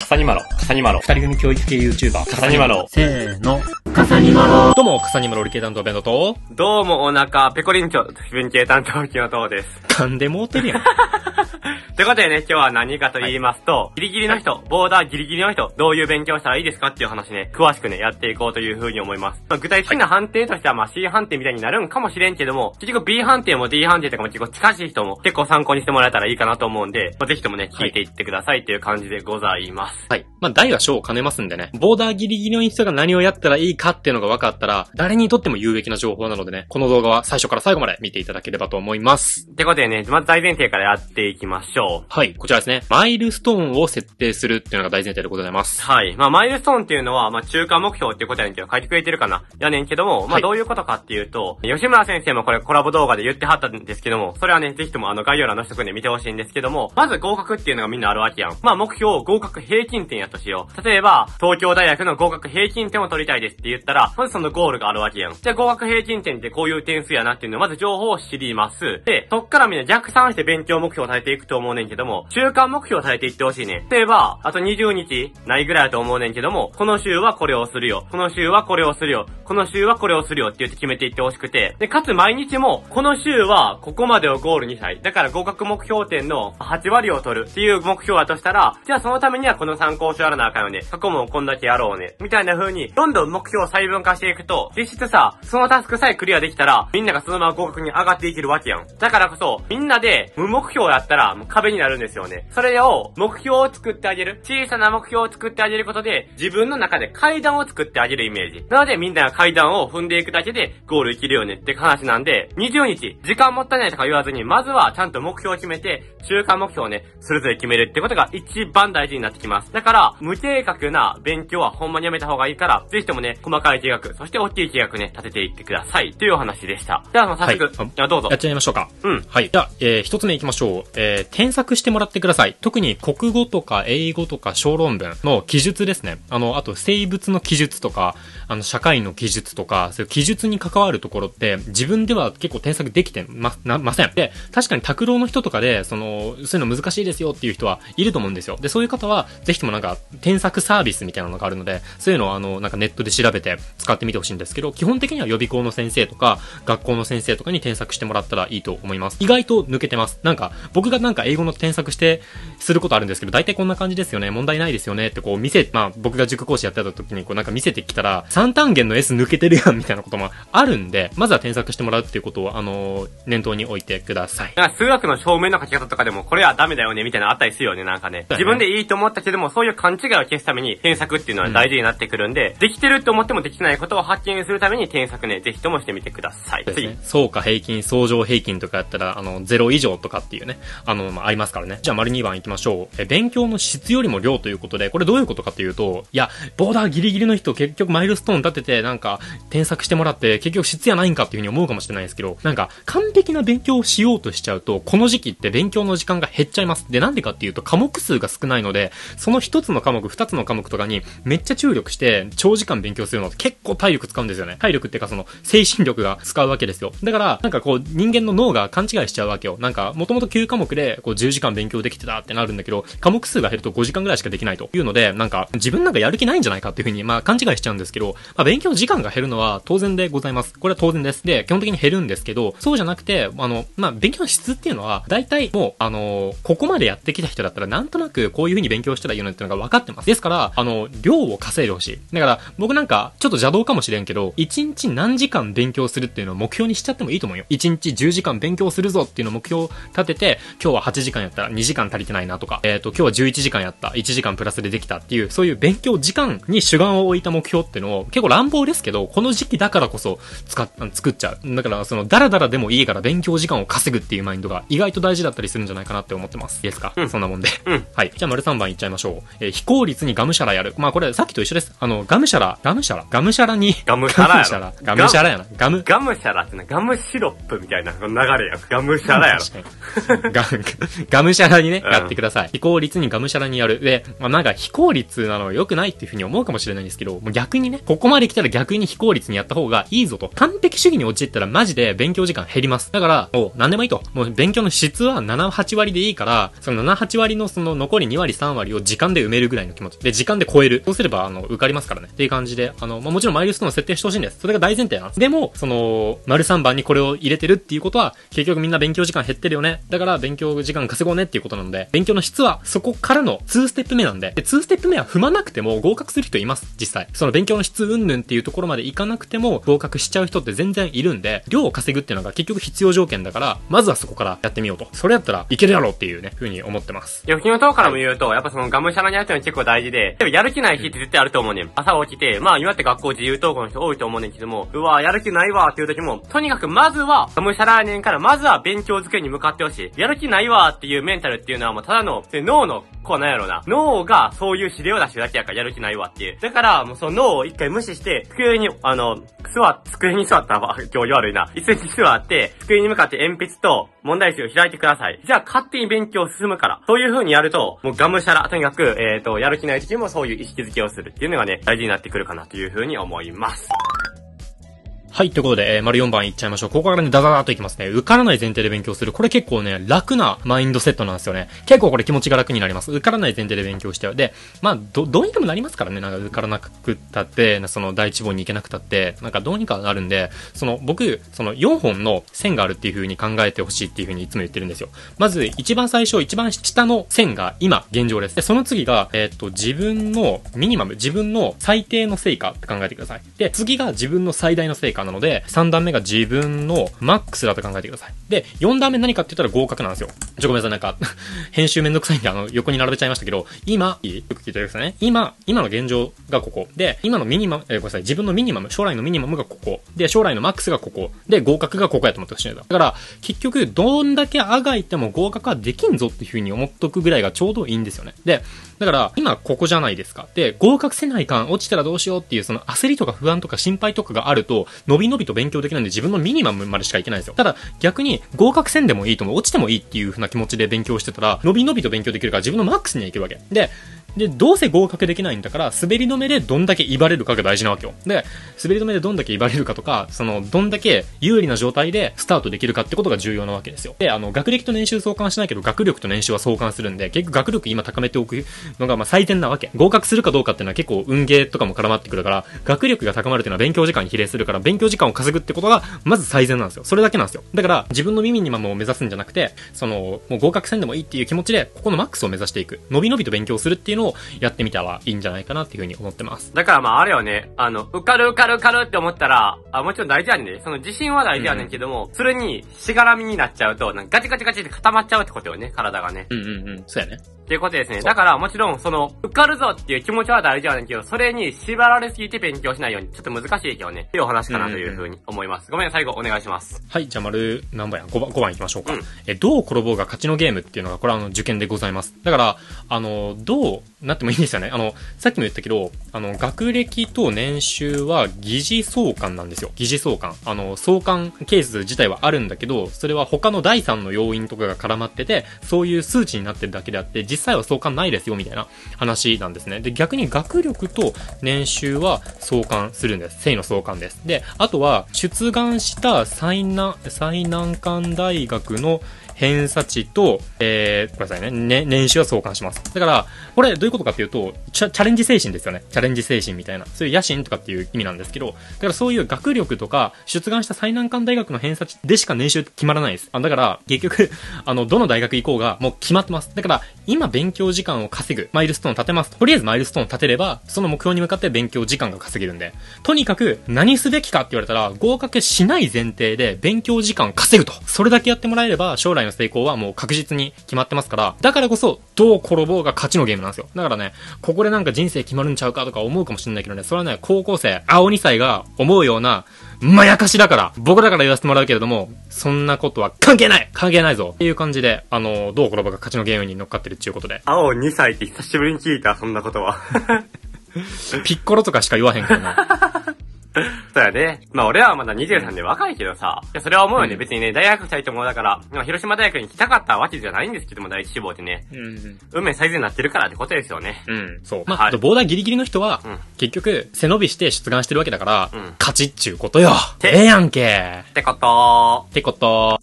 カサニマロ、カサニマロ、二人組教育系 YouTuber、カサニマロ、せーの、カサニマロ、どうも、カサニマロ、理系担当弁当と。どうも、お腹、ペコリンチョ、文系担当キノトです。噛んでもうてるやん。ということでね、今日は何かと言いますと、はい、ギリギリの人、ボーダーギリギリの人、どういう勉強したらいいですかっていう話ね、詳しくね、やっていこうというふうに思います。まあ、具体的な判定としては、まあ C 判定みたいになるんかもしれんけども、結局 B 判定も D 判定とかも結構近しい人も結構参考にしてもらえたらいいかなと思うんで、まあ、ぜひともね、聞いていってくださいっていう感じでございます。はい。まあ、大は小を兼ねますんでね、ボーダーギリギリの人が何をやったらいいかっていうのが分かったら、誰にとっても有益な情報なのでね、この動画は最初から最後まで見ていただければと思います。ってことでね、まず大前提からやっていきまししょう。はい、こちらですね。マイルストーンを設定するっていうのが大前提でございます。はい。まあ、マイルストーンっていうのは、まあ、中間目標っていうことやねんけど、書いてくれてるかなやねんけども、まあ、どういうことかっていうと、はい、吉村先生もこれコラボ動画で言ってはったんですけども、それはね、ぜひともあの、概要欄の人くんで見てほしいんですけども、まず合格っていうのがみんなあるわけやん。まあ、目標合格平均点やとしよう。例えば、東京大学の合格平均点を取りたいですって言ったら、まずそのゴールがあるわけやん。じゃあ、合格平均点ってこういう点数やなっていうのを、まず情報を知ります。で、そっからみんな逆算して勉強目標を立れていくと、と思うねんけども、週間目標されていってほしいね例えば、あと20日ないぐらいだと思うねんけども、この週はこれをするよ。この週はこれをするよ。この週はこれをするよって言って決めていってほしくて、で、かつ毎日も、この週はここまでをゴールにしたい。だから合格目標点の8割を取るっていう目標だとしたら、じゃあそのためにはこの参考書やらなあかんよね。過去もこんだけやろうね。みたいな風に、どんどん目標を細分化していくと、実質さ、そのタスクさえクリアできたら、みんながそのまま合格に上がっていけるわけやん。だからこそ、みんなで無目標やったら、壁になるんですよね。それを、目標を作ってあげる。小さな目標を作ってあげることで、自分の中で階段を作ってあげるイメージ。なのでみんなが階段を踏んでいくだけでゴールいけるよねって話なんで、20日、時間もったいないとか言わずに、まずはちゃんと目標を決めて、中間目標をね、それぞれ決めるってことが一番大事になってきます。だから、無計画な勉強はほんまにやめた方がいいから、ぜひともね、細かい計画、そして大きい計画ね、立てていってください。というお話でした。では、早速、はい、どうぞ。やっちゃいましょうか。うん。はい。じゃあ、えー、一つ目いきましょう。えー、添削してもらってください。特に国語とか英語とか小論文の記述ですね。あの、あと生物の記述とか、あの、社会の記技術とか、そういう記述に関わるところって、自分では結構添削できてま、な、ません。で、確かに拓郎の人とかで、その、そういうの難しいですよっていう人はいると思うんですよ。で、そういう方は、ぜひともなんか、添削サービスみたいなのがあるので、そういうのをあの、なんかネットで調べて使ってみてほしいんですけど、基本的には予備校の先生とか、学校の先生とかに添削してもらったらいいと思います。意外と抜けてます。なんか、僕がなんか英語の添削して、することあるんですけど、大体こんな感じですよね。問題ないですよね。ってこう見せ、まあ僕が塾講師やってた時にこうなんか見せてきたら、3単元の S 抜けてるやんみたいなこともあるんで、まずは添削してもらうっていうことを、あの念頭に置いてください。数学の証明の書き方とかでも、これはダメだよね、みたいなのあったりするよね、なんかね。自分でいいと思ったけども、そういう勘違いを消すために、添削っていうのは大事になってくるんで、うん、できてると思ってもできないことを発見するために添削ね、ぜひともしてみてください。ね、次。そうか、平均、相乗平均とかやったら、あの、0以上とかっていうね、あの、まあ、ありますからね。じゃあ、丸2番行きましょう。え、勉強の質よりも量ということで、これどういうことかというと、いや、ボーダーギリギリの人結局マイルストーン立てて、なんか、か、添削してもらって、結局質やないんかっていうふうに思うかもしれないですけど、なんか、完璧な勉強をしようとしちゃうと、この時期って勉強の時間が減っちゃいます。で、なんでかっていうと、科目数が少ないので、その一つの科目、二つの科目とかに、めっちゃ注力して、長時間勉強するのって結構体力使うんですよね。体力ってか、その、精神力が使うわけですよ。だから、なんかこう、人間の脳が勘違いしちゃうわけよ。なんか、もともと9科目で、こう、10時間勉強できてたってなるんだけど、科目数が減ると5時間ぐらいしかできないというので、なんか、自分なんかやる気ないんじゃないかっていうふうに、まあ、勘違いしちゃうんですけど、まあ、勉強時間が減るのは当然でございます。これは当然です。で、基本的に減るんですけど、そうじゃなくて、あの、まあ、勉強の質っていうのは、大体もう、あの、ここまでやってきた人だったら、なんとなくこういう風に勉強したらいいのっていうのが分かってます。ですから、あの、量を稼いでほしい。だから、僕なんか、ちょっと邪道かもしれんけど、1日何時間勉強するっていうのを目標にしちゃってもいいと思うよ。1日10時間勉強するぞっていうのを目標立てて、今日は8時間やったら2時間足りてないなとか、えっ、ー、と、今日は11時間やった、1時間プラスでできたっていう、そういう勉強時間に主眼を置いた目標っていうのを、結構乱暴ですですけど、この時期だからこそ使っ、作っちゃう。だから、その、だらだらでもいいから勉強時間を稼ぐっていうマインドが意外と大事だったりするんじゃないかなって思ってます。いいですか、うん、そんなもんで。うん、はい。じゃあ、丸三番いっちゃいましょう。えー、非効率にがむしゃらやる。まあ、これ、さっきと一緒です。あの、がむしゃら、がむしゃら、がむしゃらに、がむしゃらやろ。がむしゃらやな。ガム。ガムシャラってな、ガムシロップみたいな流れや。ガムシャラやろ。ガガムシャラにね、やってください。非効率にがむしゃらにやる。で、まあ、なんか非効率なのは良くないっていうふうに思うかもしれないんですけど、もう逆にね、ここまで来たら逆逆に非効率にやった方がいいぞと。完璧主義に陥ったらマジで勉強時間減ります。だから、もう何でもいいと。もう勉強の質は7、8割でいいから、その7、8割のその残り2割、3割を時間で埋めるぐらいの気持ち。で、時間で超える。そうすれば、あの、受かりますからね。っていう感じで、あの、まあ、もちろんマイルストーン設定してほしいんです。それが大前提なんです。でも、その、丸3番にこれを入れてるっていうことは、結局みんな勉強時間減ってるよね。だから勉強時間稼ごうねっていうことなので、勉強の質はそこからの2ステップ目なんで、で、2ステップ目は踏まなくても合格する人います、実際。その勉強の質云々っていうところところまで行かなくても合格しちゃう人って全然いるんで、量を稼ぐっていうのが結局必要条件だから、まずはそこからやってみようと。それやったらいけるやろうっていうね、ふうに思ってます。預金の方からも言うと、やっぱそのがむしゃらにやっての結構大事で、でもやる気ない日って絶対あると思うねん。朝起きて、まあ今って学校自由登校の人多いと思うねんけども、うわやる気ないわっていう時も、とにかくまずは、がむしゃら年から、まずは勉強机に向かってほしい。やる気ないわっていうメンタルっていうのはもうただの、脳の、こうなんやろうな。脳がそういう指令を出してるだけやからやる気ないわっていう。だから、もうその脳を一回無視して、机に、あの、座、机に座ったら今日悪いな。椅子に座って、机に向かって鉛筆と問題集を開いてください。じゃあ勝手に勉強進むから。そういう風にやると、もうがむしゃら。とにかく、えっ、ー、と、やる気ない時もそういう意識づけをするっていうのがね、大事になってくるかなという風に思います。はい、ということで、えー、丸4番いっちゃいましょう。ここからね、ダダダーといきますね。受からない前提で勉強する。これ結構ね、楽なマインドセットなんですよね。結構これ気持ちが楽になります。受からない前提で勉強しては。で、まあ、ど、どうにでもなりますからね。なんか受からなくったって、その第一望に行けなくたって、なんかどうにかなるんで、その、僕、その4本の線があるっていう風に考えてほしいっていう風にいつも言ってるんですよ。まず、一番最初、一番下の線が今、現状です。で、その次が、えー、っと、自分のミニマム、自分の最低の成果って考えてください。で、次が自分の最大の成果なので、3段目が自分のマックスだと考えてください。で、4段目何かって言ったら合格なんですよ。ちょ、ごめんなさい、なんか 編集めんどくさいんで、あの、横に並べちゃいましたけど、今、よく聞いてくださいね。今、今の現状がここ。で、今のミニマム、えー、ごめんなさい、自分のミニマム、将来のミニマムがここ。で、将来のマックスがここ。で、合格がここやと思ってほしいんだ。だから、結局、どんだけあがいても合格はできんぞっていう風に思っとくぐらいがちょうどいいんですよね。で、だから、今ここじゃないですか。で、合格せない感、落ちたらどうしようっていう、その焦りとか不安とか心配とかがあると、伸び伸びと勉強できないんで自分のミニマムまでしかいけないんですよ。ただ、逆に合格せんでもいいとも落ちてもいいっていう風な気持ちで勉強してたら、伸び伸びと勉強できるから自分のマックスにはいけるわけ。で、で、どうせ合格できないんだから、滑り止めでどんだけ威張れるかが大事なわけよ。で、滑り止めでどんだけ威張れるかとか、その、どんだけ有利な状態でスタートできるかってことが重要なわけですよ。で、あの、学歴と年収相関しないけど、学力と年収は相関するんで、結局学力今高めておくのが、まあ、最善なわけ。合格するかどうかっていうのは結構運ゲーとかも絡まってくるから、学力が高まるっていうのは勉強時間に比例するから、勉勉強時間を稼ぐってことが、まず最善なんですよ。それだけなんですよ。だから、自分の耳にまもう目指すんじゃなくて、その、もう合格せんでもいいっていう気持ちで、ここのマックスを目指していく。伸び伸びと勉強するっていうのをやってみたらいいんじゃないかなっていうふうに思ってます。だからまああれはね、あの、受かる受かる受かるって思ったら、あ、もちろん大事やんね。その自信は大事やねんけども、うん、それにしがらみになっちゃうと、なんかガチガチガチって固まっちゃうってことよね、体がね。うんうんうん。そうやね。っていうことですね。だから、もちろん、その、受かるぞっていう気持ちは大事なんだけど、それに縛られすぎて勉強しないように、ちょっと難しいけどね、っていうお話かなというふうに思います。ごめん、最後お願いします。はい、じゃあ丸、何番や ?5 番、5番いきましょうか。うん、え、どう転ぼうが勝ちのゲームっていうのが、これはあの、受験でございます。だから、あの、どうなってもいいんですよね。あの、さっきも言ったけど、あの、学歴と年収は疑似相関なんですよ。疑似相関。あの、相関係数自体はあるんだけど、それは他の第三の要因とかが絡まってて、そういう数値になってるだけであって、実実際は相関ないですよみたいな話なんですね。で、逆に学力と年収は相関するんです。正の相関です。で、あとは出願した最南、最難関大学の偏差値と、えー、ごめんなさいね、ね年収は相関します。だから、これどういうことかっていうと、チャレンジ精神ですよね。チャレンジ精神みたいな。そういう野心とかっていう意味なんですけど、だからそういう学力とか、出願した最難関大学の偏差値でしか年収決まらないです。あだから、結局あの、どの大学行こうがもう決まってます。だから、今勉強時間を稼ぐ、マイルストーン立てます。とりあえずマイルストーン立てれば、その目標に向かって勉強時間が稼げるんで、とにかく何すべきかって言われたら、合格しない前提で勉強時間稼ぐと。それだけやってもらえれば、将来の成功はもう確実に決まってますから、だからこそ、どう転ぼうが勝ちのゲームなんですよ。だからね、ここでなんか人生決まるんちゃうかとか思うかもしれないけどね、それはね、高校生、青2歳が思うような、まやかしだから、僕だから言わせてもらうけれども、そんなことは関係ない関係ないぞっていう感じで、あの、どう転ぶか勝ちのゲームに乗っかってるっていうことで。青2歳って久しぶりに聞いた、そんなことは。ピッコロとかしか言わへんけどな。そうやね。まあ俺はまだ23で若いけどさ、いやそれは思うよね。うん、別にね、大学二人ともだから、まあ、広島大学に来たかったわけじゃないんですけども、第一志望でね。うん。運命最善になってるからってことですよね。うん。そう。まあ、はい、ボーダーギリギリの人は、うん、結局、背伸びして出願してるわけだから、うん、勝ちっちゅうことよ。ええやんけ。ってことー。ってことー。